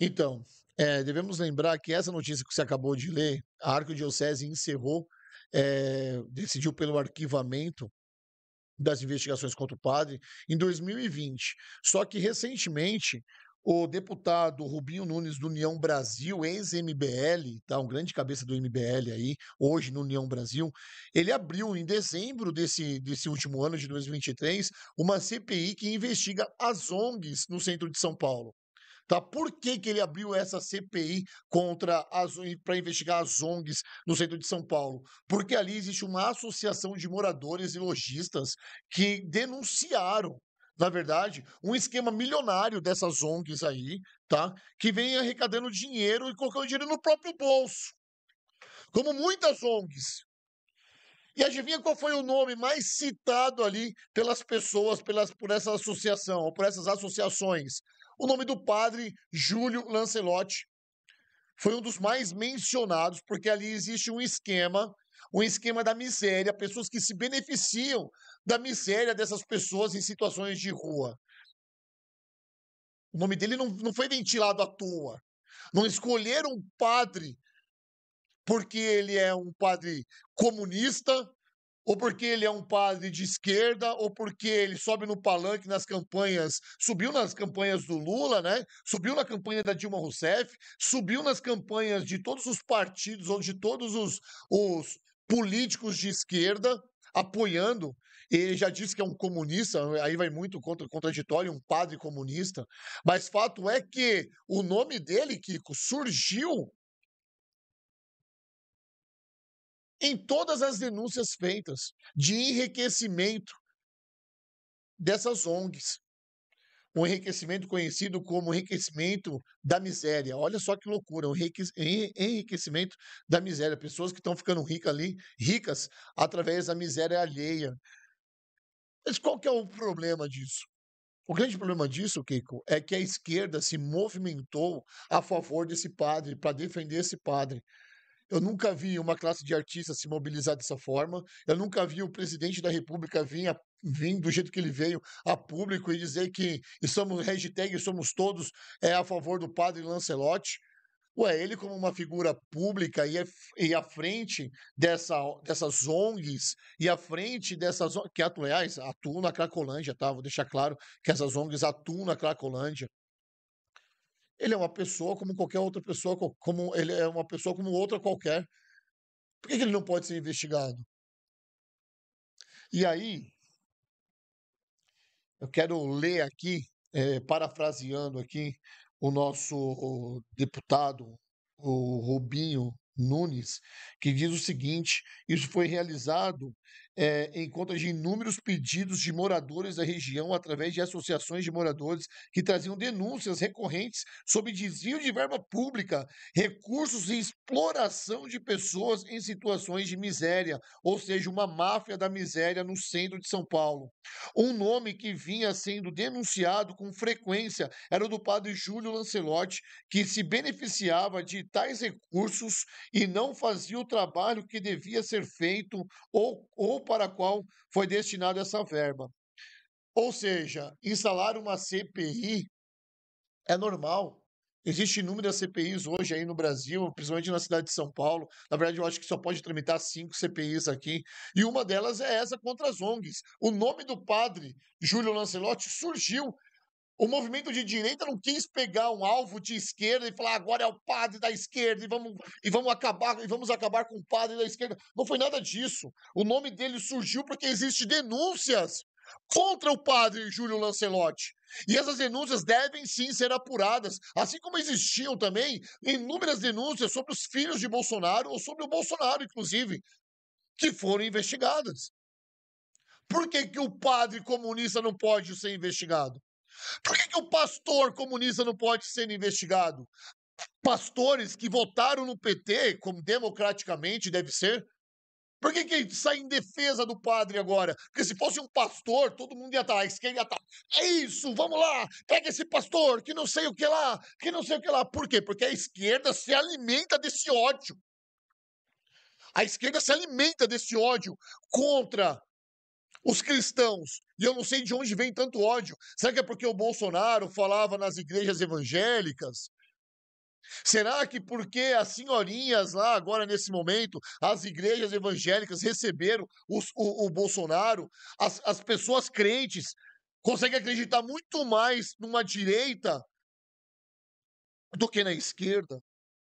Então, é, devemos lembrar que essa notícia que você acabou de ler, a Arquidiocese encerrou, é, decidiu pelo arquivamento das investigações contra o padre em 2020. Só que recentemente o deputado Rubinho Nunes do União Brasil, ex-MBL, tá, um grande cabeça do MBL aí, hoje no União Brasil, ele abriu em dezembro desse, desse último ano de 2023 uma CPI que investiga as ONGs no centro de São Paulo. Tá? Por que, que ele abriu essa CPI contra as para investigar as ONGs no centro de São Paulo? Porque ali existe uma associação de moradores e lojistas que denunciaram na verdade, um esquema milionário dessas ONGs aí, tá? Que vem arrecadando dinheiro e colocando dinheiro no próprio bolso. Como muitas ONGs. E adivinha qual foi o nome mais citado ali pelas pessoas, pelas, por essa associação, ou por essas associações? O nome do padre Júlio Lancelotti foi um dos mais mencionados, porque ali existe um esquema, um esquema da miséria, pessoas que se beneficiam da miséria dessas pessoas em situações de rua. O nome dele não, não foi ventilado à toa. Não escolheram um padre porque ele é um padre comunista, ou porque ele é um padre de esquerda, ou porque ele sobe no palanque nas campanhas, subiu nas campanhas do Lula, né? Subiu na campanha da Dilma Rousseff, subiu nas campanhas de todos os partidos, ou de todos os, os políticos de esquerda, apoiando. Ele já disse que é um comunista, aí vai muito contra, contraditório, um padre comunista. Mas fato é que o nome dele, Kiko, surgiu em todas as denúncias feitas de enriquecimento dessas ONGs. Um enriquecimento conhecido como enriquecimento da miséria. Olha só que loucura, um enriquecimento da miséria. Pessoas que estão ficando ricas ali, ricas através da miséria alheia. Mas qual que é o problema disso? O grande problema disso, Kiko, é que a esquerda se movimentou a favor desse padre, para defender esse padre. Eu nunca vi uma classe de artistas se mobilizar dessa forma. Eu nunca vi o presidente da República vir, a, vir do jeito que ele veio a público e dizer que somos hashtag somos todos é, a favor do padre Lancelotti. Ué, ele como uma figura pública e, é e à frente dessa, dessas ONGs, e à frente dessas que aliás atuam na Cracolândia, tá? Vou deixar claro que essas ONGs atuam na Cracolândia. Ele é uma pessoa como qualquer outra pessoa, como ele é uma pessoa como outra qualquer. Por que, que ele não pode ser investigado? E aí, eu quero ler aqui, é, parafraseando aqui, o nosso o deputado, o Rubinho Nunes, que diz o seguinte: isso foi realizado é, em conta de inúmeros pedidos de moradores da região através de associações de moradores que traziam denúncias recorrentes sobre desvio de verba pública, recursos e exploração de pessoas em situações de miséria, ou seja, uma máfia da miséria no centro de São Paulo. Um nome que vinha sendo denunciado com frequência era o do padre Júlio Lancelotti, que se beneficiava de tais recursos e não fazia o trabalho que devia ser feito ou, ou para a qual foi destinada essa verba. Ou seja, instalar uma CPI é normal. Existe inúmeras CPIs hoje aí no Brasil, principalmente na cidade de São Paulo. Na verdade, eu acho que só pode tramitar cinco CPIs aqui. E uma delas é essa contra as ONGs. O nome do padre Júlio Lancelotti surgiu o movimento de direita não quis pegar um alvo de esquerda e falar agora é o padre da esquerda e vamos, e vamos acabar e vamos acabar com o padre da esquerda. Não foi nada disso. O nome dele surgiu porque existem denúncias contra o padre Júlio Lancelotti. E essas denúncias devem sim ser apuradas, assim como existiam também inúmeras denúncias sobre os filhos de Bolsonaro ou sobre o Bolsonaro, inclusive, que foram investigadas. Por que, que o padre comunista não pode ser investigado? Por que, que o pastor comunista não pode ser investigado? Pastores que votaram no PT, como democraticamente deve ser, por que, que sai em defesa do padre agora? Porque se fosse um pastor, todo mundo ia estar, a esquerda ia estar. É isso, vamos lá, pega esse pastor, que não sei o que lá, que não sei o que lá. Por quê? Porque a esquerda se alimenta desse ódio. A esquerda se alimenta desse ódio contra os cristãos. E eu não sei de onde vem tanto ódio. Será que é porque o Bolsonaro falava nas igrejas evangélicas? Será que porque as senhorinhas lá, agora nesse momento, as igrejas evangélicas receberam os, o, o, Bolsonaro, as, as pessoas crentes conseguem acreditar muito mais numa direita do que na esquerda?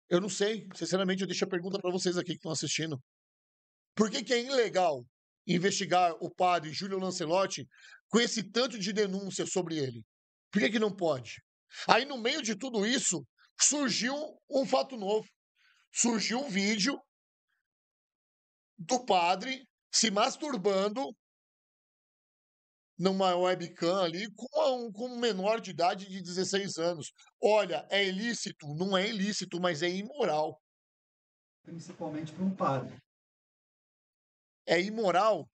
Eu não sei. Sinceramente, eu deixo a pergunta para vocês aqui que estão assistindo. Por que, que é ilegal investigar o padre Júlio Lancelotti com esse tanto de denúncia sobre ele? Por que, que não pode? Aí, no meio de tudo isso, surgiu um fato novo. Surgiu um vídeo do padre se masturbando numa webcam ali com, um, com um menor de idade de 16 anos. Olha, é ilícito, não é ilícito, mas é imoral. Principalmente para um padre é imoral.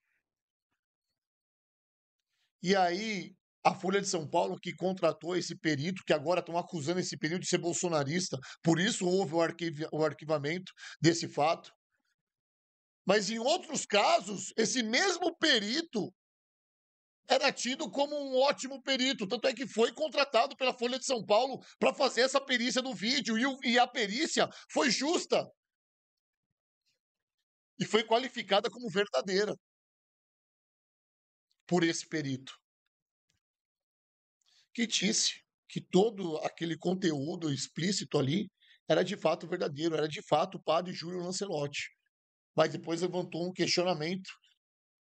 E aí, a Folha de São Paulo, que contratou esse perito, que agora estão acusando esse perito de ser bolsonarista, por isso houve o, o arquivamento desse fato. Mas em outros casos, esse mesmo perito era tido como um ótimo perito, tanto é que foi contratado pela Folha de São Paulo para fazer essa perícia do vídeo, e, o, e a perícia foi justa e foi qualificada como verdadeira por esse perito, que disse que todo aquele conteúdo explícito ali era de fato verdadeiro, era de fato o padre Júlio Lancelotti. Mas depois levantou um questionamento.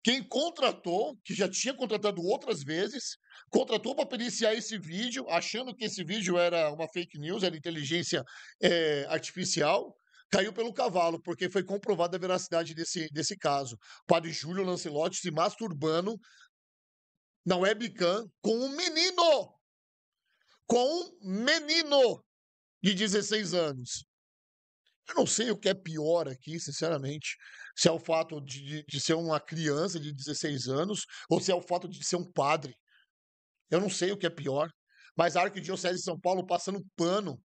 Quem contratou, que já tinha contratado outras vezes, contratou para periciar esse vídeo, achando que esse vídeo era uma fake news, era inteligência é, artificial, caiu pelo cavalo, porque foi comprovada a veracidade desse, desse caso. padre Júlio Lancelotti se masturbando na webcam com um menino! Com um menino de 16 anos. Eu não sei o que é pior aqui, sinceramente. Se é o fato de, de, de, ser uma criança de 16 anos ou se é o fato de ser um padre. Eu não sei o que é pior. Mas a Arquidiocese de São Paulo passando pano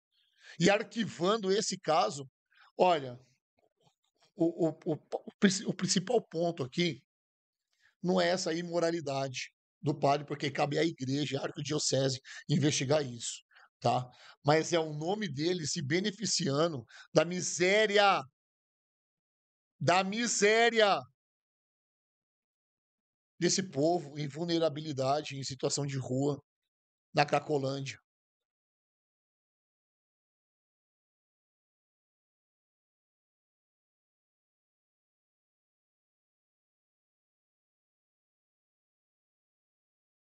e arquivando esse caso Olha, o, o, o, o principal ponto aqui não é essa imoralidade do padre, porque cabe à igreja, à arquidiocese, investigar isso, tá? Mas é o nome dele se beneficiando da miséria, da miséria desse povo em vulnerabilidade, em situação de rua, na Cracolândia.